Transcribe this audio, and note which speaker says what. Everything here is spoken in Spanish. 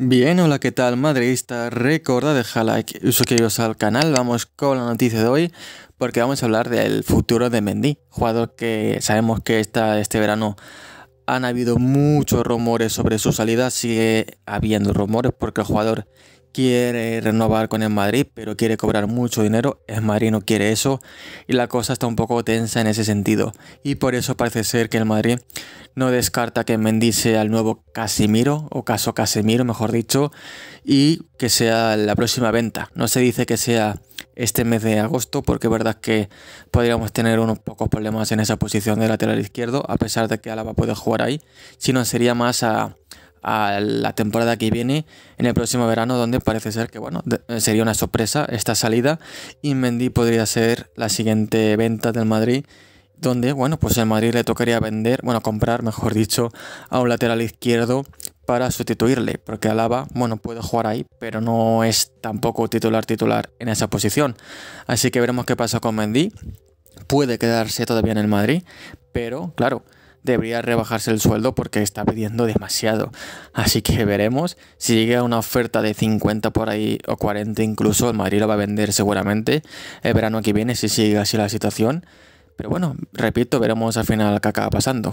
Speaker 1: Bien, hola, ¿qué tal, madridista? Recuerda dejar like y suscribiros al canal. Vamos con la noticia de hoy, porque vamos a hablar del futuro de Mendy, jugador que sabemos que esta, este verano han habido muchos rumores sobre su salida, sigue habiendo rumores porque el jugador quiere renovar con el Madrid, pero quiere cobrar mucho dinero. El Madrid no quiere eso y la cosa está un poco tensa en ese sentido. Y por eso parece ser que el Madrid no descarta que Mendy sea el nuevo Casimiro, o caso Casemiro, mejor dicho, y que sea la próxima venta. No se dice que sea este mes de agosto, porque es verdad que podríamos tener unos pocos problemas en esa posición de lateral izquierdo, a pesar de que Alaba puede jugar ahí, sino sería más a a la temporada que viene en el próximo verano donde parece ser que bueno eh, sería una sorpresa esta salida y Mendy podría ser la siguiente venta del Madrid donde bueno pues el Madrid le tocaría vender bueno comprar mejor dicho a un lateral izquierdo para sustituirle porque Alaba bueno puede jugar ahí pero no es tampoco titular titular en esa posición así que veremos qué pasa con Mendy puede quedarse todavía en el Madrid pero claro debería rebajarse el sueldo porque está pidiendo demasiado. Así que veremos. Si llega una oferta de 50 por ahí o 40 incluso, el Madrid lo va a vender seguramente el verano que viene si sigue así la situación. Pero bueno, repito, veremos al final qué acaba pasando.